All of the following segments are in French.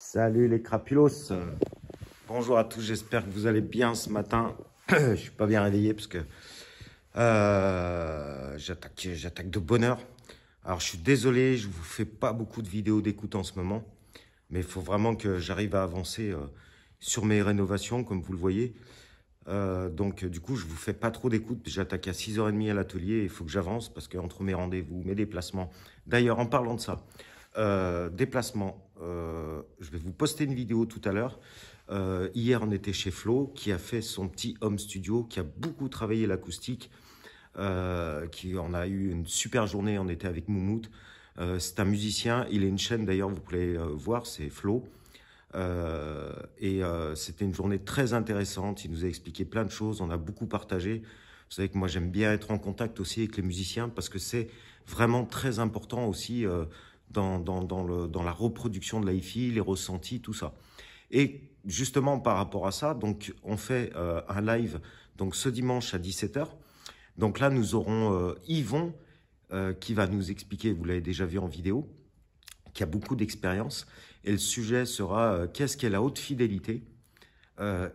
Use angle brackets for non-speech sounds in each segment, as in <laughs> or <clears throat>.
Salut les crapulos Bonjour à tous, j'espère que vous allez bien ce matin. <clears throat> je suis pas bien réveillé parce que euh, j'attaque, de bonne heure. Alors je suis désolé, je vous fais pas beaucoup de vidéos d'écoute en ce moment, mais il faut vraiment que j'arrive à avancer euh, sur mes rénovations, comme vous le voyez. Euh, donc du coup, je vous fais pas trop d'écoute, j'attaque à 6h30 à l'atelier, il faut que j'avance parce qu'entre mes rendez-vous, mes déplacements, d'ailleurs en parlant de ça, euh, déplacement. Euh, je vais vous poster une vidéo tout à l'heure. Euh, hier, on était chez Flo, qui a fait son petit home studio, qui a beaucoup travaillé l'acoustique, qui en a eu une super journée. On était avec Moumout. c'est un musicien. Il a une chaîne, d'ailleurs, vous pouvez voir, c'est Flo. et c'était une journée très intéressante. Il nous a expliqué plein de choses. On a beaucoup partagé. Vous savez que moi, j'aime bien être en contact aussi avec les musiciens parce que c'est vraiment très important aussi dans, le, dans la reproduction de l'IFI, les ressentis, tout ça. Et justement par rapport à ça, donc on fait euh, un live donc ce dimanche à 17h. Donc là, nous aurons euh, Yvon euh, qui va nous expliquer, vous l'avez déjà vu en vidéo, qui a beaucoup d'expérience. Et le sujet sera qu'est-ce qu'est la haute fidélité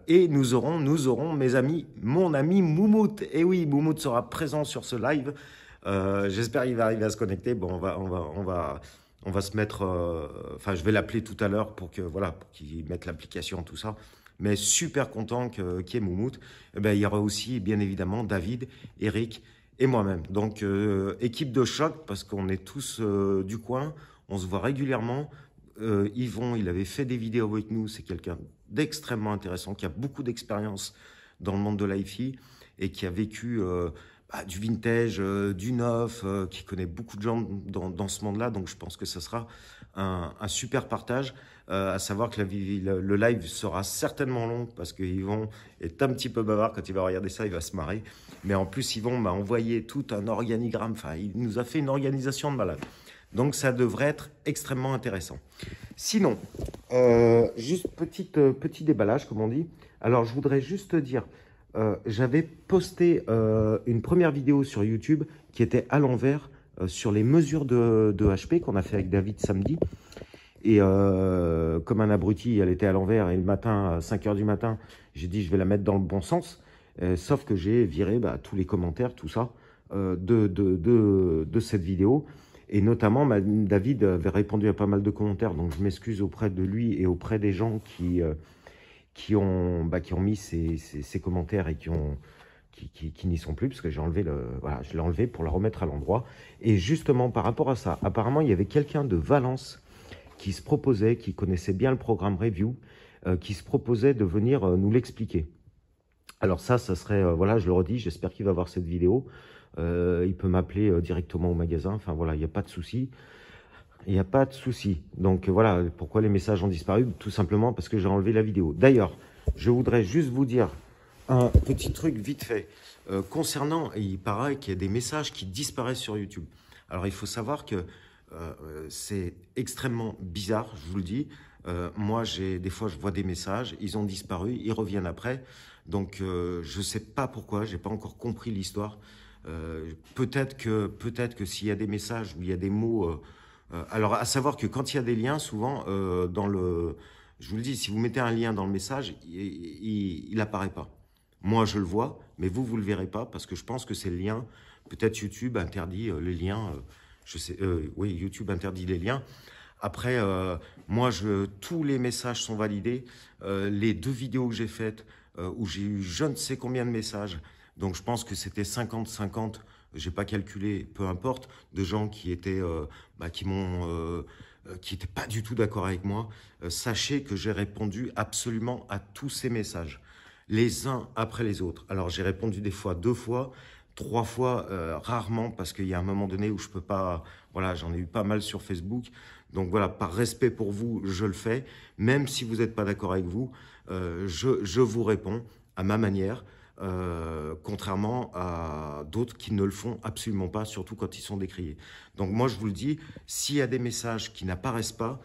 et nous aurons, nous aurons, mes amis, mon ami Moumout. Et oui, Moumout sera présent sur ce live. J'espère qu'il va arriver à se connecter. Bon, on va, on va, on va, on va se mettre, euh, enfin je vais l'appeler tout à l'heure pour que voilà, pour qu'il mette l'application tout ça. Mais super content qu'il y ait Moumout. Eh ben, il y aura aussi bien évidemment David, Eric et moi-même. Donc euh, équipe de choc parce qu'on est tous euh, du coin, on se voit régulièrement. Yvon, il avait fait des vidéos avec nous, c'est quelqu'un d'extrêmement intéressant qui a beaucoup d'expérience dans le monde de l'IFI et qui a vécu ah, du vintage, euh, du neuf, euh, qui connaît beaucoup de gens dans, ce monde-là. Donc je pense que ce sera un, super partage. Euh, à savoir que le, live sera certainement long parce que Yvon est un petit peu bavard quand il va regarder ça, il va se marrer. Mais en plus, Yvon m'a envoyé tout un organigramme. Enfin, il nous a fait une organisation de malade. Donc ça devrait être extrêmement intéressant. Sinon, juste petite, petit déballage, comme on dit. Alors je voudrais juste dire euh, j'avais posté euh, une première vidéo sur YouTube qui était à l'envers euh, sur les mesures de, HP qu'on a fait avec David samedi. Et comme un abruti, elle était à l'envers et le matin, à 5h du matin, j'ai dit je vais la mettre dans le bon sens. sauf que j'ai viré bah, tous les commentaires, tout ça, de, de, cette vidéo. Et notamment, David avait répondu à pas mal de commentaires, donc je m'excuse auprès de lui et auprès des gens qui qui ont, bah, qui ont mis ces, ces, commentaires et qui ont, qui, qui, n'y sont plus, parce que j'ai enlevé le, voilà, je l'ai enlevé pour la remettre à l'endroit. Et justement, par rapport à ça, apparemment, il y avait quelqu'un de Valence qui se proposait, qui connaissait bien le programme Review, euh, qui se proposait de venir euh, nous l'expliquer. Alors ça, ça serait, euh, voilà, je le redis, j'espère qu'il va voir cette vidéo. il peut m'appeler directement au magasin, enfin voilà, il n'y a pas de souci il n'y a pas de souci. Donc voilà, pourquoi les messages ont disparu Tout simplement parce que j'ai enlevé la vidéo. D'ailleurs, je voudrais juste vous dire un petit truc vite fait. Euh, concernant, il paraît qu'il y a des messages qui disparaissent sur YouTube. Alors il faut savoir que euh, c'est extrêmement bizarre, je vous le dis. Euh, moi, j'ai des fois, je vois des messages, ils ont disparu, ils reviennent après. Donc je ne sais pas pourquoi, j'ai pas encore compris l'histoire. peut-être que, peut-être que s'il y a des messages où il y a des mots euh, alors, à savoir que quand il y a des liens, souvent, euh, dans le, je vous le dis, si vous mettez un lien dans le message, il n'apparaît pas. Moi, je le vois, mais vous, vous ne le verrez pas parce que je pense que c'est le lien. Peut-être YouTube interdit euh, les liens. je sais, oui, YouTube interdit les liens. Après, moi, tous les messages sont validés. les deux vidéos que j'ai faites, où j'ai eu je ne sais combien de messages, donc je pense que c'était 50-50 j'ai pas calculé, peu importe, de gens qui étaient, euh, bah, qui m'ont, euh, euh, qui n'étaient pas du tout d'accord avec moi. sachez que j'ai répondu absolument à tous ces messages, les uns après les autres. Alors j'ai répondu des fois deux fois, trois fois, rarement, parce qu'il y a un moment donné où je peux pas, voilà, j'en ai eu pas mal sur Facebook. Donc voilà, par respect pour vous, je le fais. Même si vous n'êtes pas d'accord avec vous, je, je vous réponds à ma manière. Euh, contrairement à d'autres qui ne le font absolument pas, surtout quand ils sont décriés. Donc moi, je vous le dis, s'il y a des messages qui n'apparaissent pas,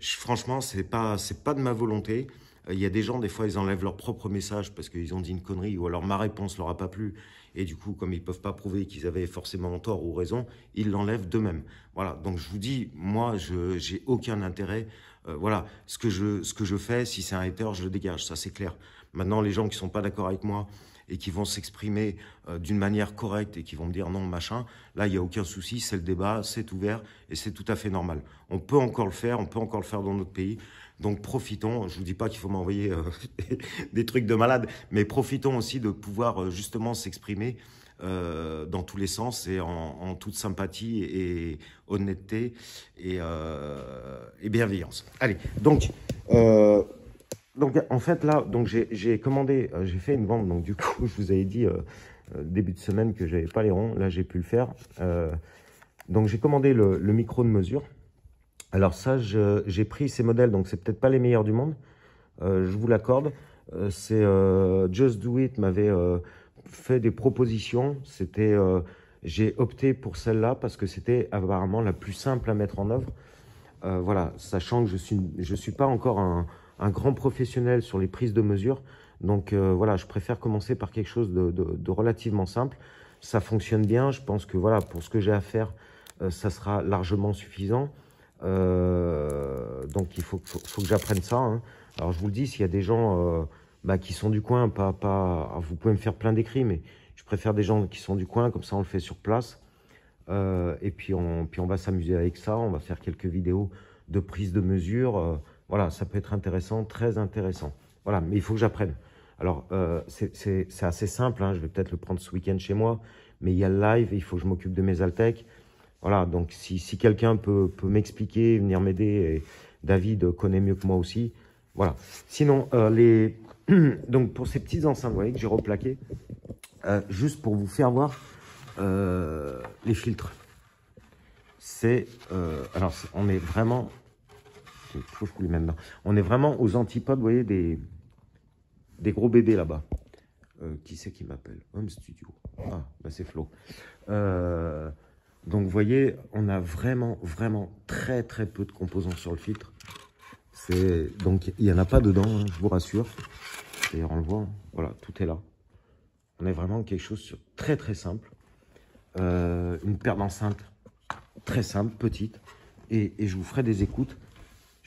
franchement, ce pas pas de ma volonté. Il y a des gens, des fois, ils enlèvent leur propre message parce qu'ils ont dit une connerie ou alors ma réponse leur a pas plu. Et du coup, comme ils peuvent pas prouver qu'ils avaient forcément tort ou raison, ils l'enlèvent d'eux-mêmes. Voilà. Donc, je vous dis, moi, je, n'ai aucun intérêt. Euh, voilà. Ce que je, ce que je fais, si c'est un hater, je le dégage. Ça, c'est clair. Maintenant, les gens qui sont pas d'accord avec moi et qui vont s'exprimer euh, d'une manière correcte et qui vont me dire non, machin, là, il n'y a aucun souci, c'est le débat, c'est ouvert et c'est tout à fait normal. On peut encore le faire, on peut encore le faire dans notre pays. Donc profitons, je vous dis pas qu'il faut m'envoyer euh, <laughs> des trucs de malade, mais profitons aussi de pouvoir euh, justement s'exprimer dans tous les sens et en, toute sympathie et honnêteté et, et bienveillance. Allez, donc donc en fait là, donc j'ai commandé, euh, j'ai fait une vente. Donc du coup, <laughs> je vous avais dit euh, euh, début de semaine que j'avais pas les ronds. Là, j'ai pu le faire. donc j'ai commandé le, micro de mesure. Alors ça, j'ai pris ces modèles. Donc c'est peut-être pas les meilleurs du monde. je vous l'accorde. c'est Just Do It m'avait fait des propositions. C'était, j'ai opté pour celle-là parce que c'était apparemment la plus simple à mettre en œuvre. voilà, sachant que je suis, je suis pas encore un un grand professionnel sur les prises de mesure, Donc euh, voilà, je préfère commencer par quelque chose de, relativement simple. Ça fonctionne bien, je pense que voilà, pour ce que j'ai à faire, euh, ça sera largement suffisant. Euh, donc il faut, faut, que j'apprenne ça. Hein. Alors je vous le dis, s'il y a des gens bah, qui sont du coin, pas, pas, vous pouvez me faire plein d'écrits, mais je préfère des gens qui sont du coin, comme ça on le fait sur place. et puis on, puis on va s'amuser avec ça, on va faire quelques vidéos de prises de mesure. Voilà, ça peut être intéressant, très intéressant. Voilà, mais il faut que j'apprenne. Alors, euh, c'est assez simple, hein, je vais peut-être le prendre ce week-end chez moi, mais il y a le live, il faut que je m'occupe de mes altec. Voilà, donc si, quelqu'un peut, m'expliquer, venir m'aider, et David connaît mieux que moi aussi, voilà. Sinon, euh, les... <clears throat> donc pour ces petites enceintes, vous voyez que j'ai replaqué, euh, juste pour vous faire voir les filtres. C'est... alors, on est vraiment on est vraiment aux antipodes, vous voyez, des, des gros bébés là-bas. Euh, qui c'est qui m'appelle Home Studio. Ah, bah, c'est Flo. Euh, donc, vous voyez, on a vraiment, vraiment très, très peu de composants sur le filtre. Donc, il n'y en a pas dedans, hein, je vous rassure. D'ailleurs, on le voit, hein. voilà, tout est là. On est vraiment quelque chose sur très, très simple. Euh, une paire d'enceintes très simple, petite. et, je vous ferai des écoutes.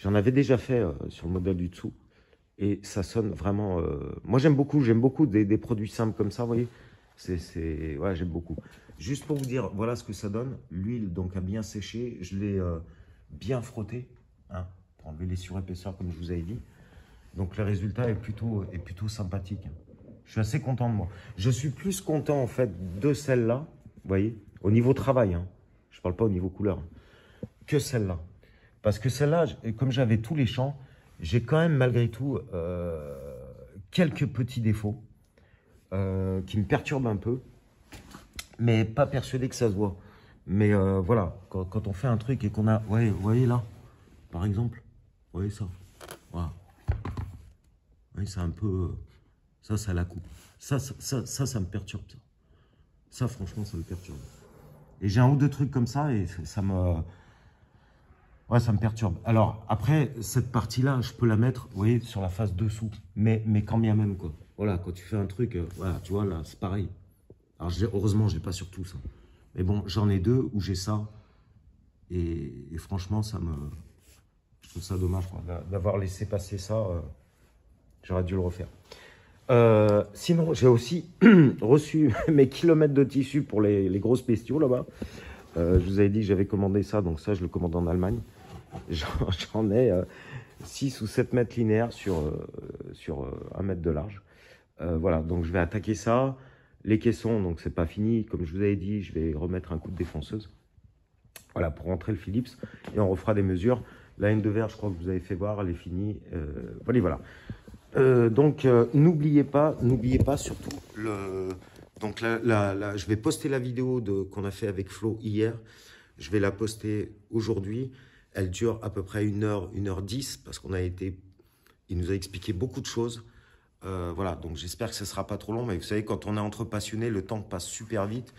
J'en avais déjà fait euh, sur le modèle du dessous. Et ça sonne vraiment... Euh, moi, j'aime beaucoup. J'aime beaucoup des, produits simples comme ça, vous voyez c'est, Ouais, j'aime beaucoup. Juste pour vous dire, voilà ce que ça donne. L'huile, donc, a bien séché. Je l'ai euh, bien frotté, hein, pour enlever les surépaisseurs, comme je vous avais dit. Donc, le résultat est plutôt, est plutôt sympathique. Je suis assez content de moi. Je suis plus content, en fait, de celle-là, vous voyez, au niveau travail. Hein. Je ne parle pas au niveau couleur. Hein, que celle-là. Parce que celle-là, comme j'avais tous les champs, j'ai quand même malgré tout euh, quelques petits défauts euh, qui me perturbent un peu, mais pas persuadé que ça se voit. Mais euh, voilà, quand, on fait un truc et qu'on a... vous voyez là, par exemple, vous voyez ça Voilà. Oui, c'est un peu... Ça, ça la coupe. Ça ça, ça, me perturbe. Ça, ça franchement, ça me perturbe. Et j'ai un ou deux trucs comme ça et ça me... Ouais, ça me perturbe. Alors, après, cette partie-là, je peux la mettre, vous voyez, sur la face dessous. Mais, mais quand bien même, quoi. Voilà, quand tu fais un truc, euh, voilà, tu vois, là, c'est pareil. Alors, heureusement, je n'ai pas sur tout ça. Mais bon, j'en ai deux où j'ai ça. Et, franchement, ça me... Je trouve ça dommage quoi. d'avoir laissé passer ça. Euh, j'aurais dû le refaire. Euh, sinon, j'ai aussi <clears throat> reçu <laughs> mes kilomètres de tissu pour les, les grosses bestiaux là-bas. je vous avais dit que j'avais commandé ça, donc ça, je le commande en Allemagne. <laughs> J'en ai 6 euh, ou 7 mètres linéaires sur, euh, sur 1 euh, mètre de large. voilà, donc je vais attaquer ça. Les caissons, donc c'est pas fini. Comme je vous avais dit, je vais remettre un coup de défonceuse. Voilà, pour rentrer le Philips. Et on refera des mesures. La haine de verre, je crois que vous avez fait voir, elle est finie. voilà, donc, n'oubliez pas, n'oubliez pas surtout le... Donc je vais poster la vidéo qu'on a fait avec Flo hier. Je vais la poster aujourd'hui. Elle dure à peu près une heure, une heure dix, parce qu'on a été, il nous a expliqué beaucoup de choses. Euh, voilà, donc j'espère que ce sera pas trop long, mais vous savez, quand on est entre passionnés, le temps passe super vite.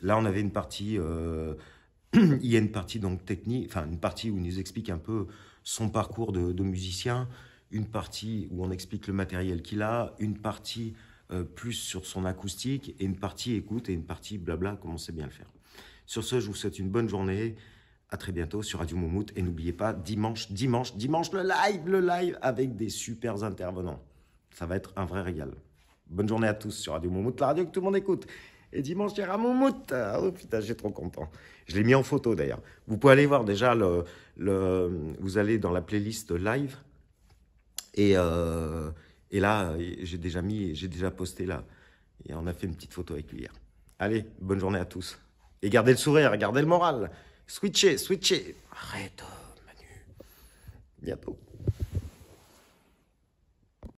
Là, on avait une partie, euh, <clears throat> il y a une partie donc technique, enfin une partie où il nous explique un peu son parcours de, musicien, une partie où on explique le matériel qu'il a, une partie euh, plus sur son acoustique, et une partie écoute, et une partie blabla, comment on sait bien le faire. Sur ce, je vous souhaite une bonne journée. À très bientôt sur Radio Moumout. Et n'oubliez pas, dimanche, dimanche, dimanche, le live, le live avec des super intervenants. Ça va être un vrai régal. Bonne journée à tous sur Radio Moumout, la radio que tout le monde écoute. Et dimanche, il y aura Oh putain, j'ai trop content. Je l'ai mis en photo d'ailleurs. Vous pouvez aller voir déjà, le, vous allez dans la playlist live. Et, euh, et là, j'ai déjà mis, j'ai déjà posté là. Et on a fait une petite photo avec lui hier. Allez, bonne journée à tous. Et gardez le sourire, gardez le moral. Switcher, switcher. Arrête, euh, Manu. Il